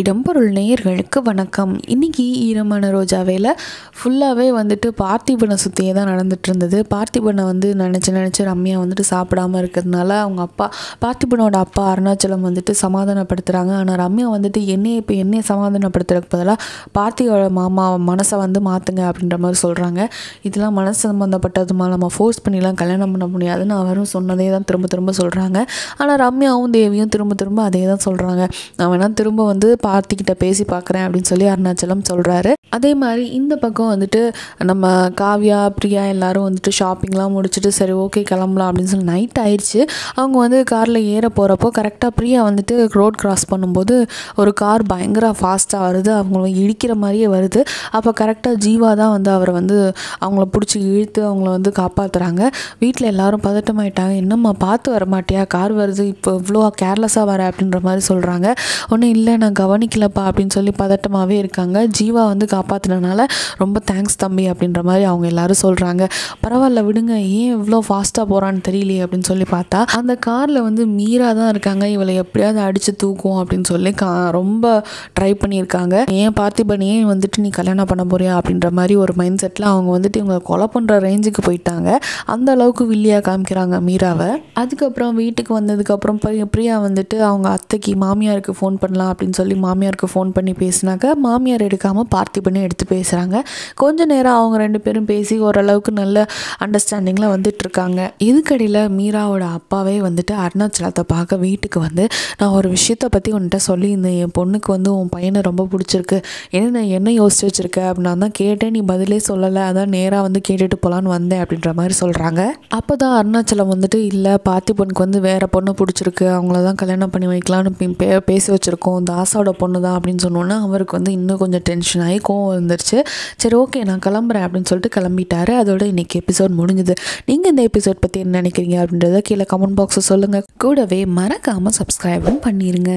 இடம்பொருள் நேயர்களுக்கு வணக்கம் இன்றைக்கி ஈரமான ரோஜாவேல ஃபுல்லாகவே வந்துட்டு பார்த்திபனை சுற்றியே தான் நடந்துட்டு இருந்தது பார்த்திபனை வந்து நினச்சி நினச்சி ரம்யா வந்துட்டு சாப்பிடாமல் இருக்கிறதுனால அவங்க அப்பா பார்த்திபனோட அப்பா அருணாச்சலம் வந்துட்டு சமாதானப்படுத்துகிறாங்க ஆனால் ரம்யா வந்துட்டு என்னையை இப்போ என்னையை சமாதானப்படுத்துறதுக்கு பதிலாக பார்த்தியோட மாமா மனசை வந்து மாற்றுங்க அப்படின்ற மாதிரி சொல்கிறாங்க இதெல்லாம் மனசு சம்மந்தப்பட்டதுமா நம்ம ஃபோர்ஸ் பண்ணிலாம் கல்யாணம் பண்ண முடியாதுன்னு அவரும் சொன்னதே தான் திரும்ப திரும்ப சொல்கிறாங்க ஆனால் ரம்யாவும் தேவியும் திரும்ப திரும்ப அதே தான் சொல்கிறாங்க நான் வேணால் திரும்ப வந்து பார்த்திகிட்ட பேசி பார்க்குறேன் அப்படின்னு சொல்லி அருணாச்சலம் சொல்கிறாரு அதே மாதிரி இந்த பக்கம் வந்துட்டு நம்ம காவ்யா பிரியா எல்லாரும் வந்துட்டு ஷாப்பிங்லாம் முடிச்சுட்டு சரி ஓகே கிளம்பலாம் அப்படின்னு சொல்லி நைட் ஆயிடுச்சு அவங்க வந்து காரில் ஏற போகிறப்போ கரெக்டாக பிரியா வந்துட்டு ரோட் கிராஸ் பண்ணும்போது ஒரு கார் பயங்கர ஃபாஸ்ட்டாக வருது அவங்கள இடிக்கிற மாதிரியே வருது அப்போ கரெக்டாக ஜீவா தான் வந்து அவரை வந்து அவங்கள பிடிச்சி இழுத்து அவங்கள வந்து காப்பாற்றுறாங்க வீட்டில் எல்லாரும் பதட்டமாயிட்டாங்க என்னம்மா பார்த்து வர மாட்டியா கார் வருது இப்போ இவ்வளோ கேர்லெஸ்ஸாக வர அப்படின்ற மாதிரி சொல்கிறாங்க ஒன்றும் இல்லை நான் கவனம் கவனிக்கலப்பா அப்படின்னு சொல்லி பதட்டமாகவே இருக்காங்க ஜீவா வந்து காப்பாற்றினால ரொம்ப தேங்க்ஸ் தம்பி அப்படின்ற மாதிரி அவங்க எல்லாரும் சொல்கிறாங்க பரவாயில்ல விடுங்க ஏன் இவ்வளோ ஃபாஸ்ட்டாக போகிறான்னு தெரியலையே அப்படின்னு சொல்லி பார்த்தா அந்த காரில் வந்து மீரா தான் இருக்காங்க இவளை எப்படியாவது அடித்து தூக்குவோம் அப்படின்னு சொல்லி கா ரொம்ப ட்ரை பண்ணியிருக்காங்க ஏன் பார்த்திபனியே வந்துட்டு நீ கல்யாணம் பண்ண போறியா அப்படின்ற மாதிரி ஒரு மைண்ட் செட்டில் அவங்க வந்துட்டு இவங்களை கொலை பண்ணுற ரேஞ்சுக்கு போயிட்டாங்க அந்த அளவுக்கு வில்லியாக காமிக்கிறாங்க மீராவை அதுக்கப்புறம் வீட்டுக்கு வந்ததுக்கப்புறம் பிரியா வந்துட்டு அவங்க அத்தைக்கு மாமியாருக்கு ஃபோன் பண்ணலாம் அப்படின்னு சொல்லி மாமியாருக்கு ஃபோன் பண்ணி பேசினாக்க மாமியார் எடுக்காமல் பார்த்திபனே எடுத்து பேசுகிறாங்க கொஞ்ச நேரம் அவங்க ரெண்டு பேரும் பேசி ஓரளவுக்கு நல்ல அண்டர்ஸ்டாண்டிங்கில் வந்துட்டுருக்காங்க இதுக்கடியில் மீராவோட அப்பாவே வந்துட்டு அருணாச்சலத்தை பார்க்க வீட்டுக்கு வந்து நான் ஒரு விஷயத்தை பற்றி உன்கிட்ட சொல்லியிருந்தேன் என் பொண்ணுக்கு வந்து உன் பையனை ரொம்ப பிடிச்சிருக்கு என்ன என்ன யோசிச்சு வச்சுருக்க அப்படின்னா தான் கேட்டேன் நீ பதிலே சொல்லலை அதான் நேராக வந்து கேட்டுட்டு போகலான்னு வந்தேன் அப்படின்ற மாதிரி சொல்கிறாங்க அப்போ தான் அருணாச்சலம் வந்துட்டு இல்லை பொண்ணுக்கு வந்து வேறு பொண்ணு பிடிச்சிருக்கு அவங்கள தான் கல்யாணம் பண்ணி வைக்கலான்னு பே பேசி வச்சுருக்கோம் தாசோட பொண்ணு தான் அப்படின்னு சொன்னோன்னா அவருக்கு வந்து இன்னும் கொஞ்சம் டென்ஷன் ஆகி கோவம் வந்துருச்சு சரி ஓகே நான் கிளம்புறேன் அப்படின்னு சொல்லிட்டு கிளம்பிட்டாரு அதோட இன்னைக்கு எபிசோட் முடிஞ்சுது நீங்கள் இந்த எபிசோட் பற்றி என்ன நினைக்கிறீங்க அப்படின்றத கீழே கமெண்ட் பாக்ஸை சொல்லுங்கள் கூடவே மறக்காமல் சப்ஸ்கிரைபும் பண்ணிடுங்க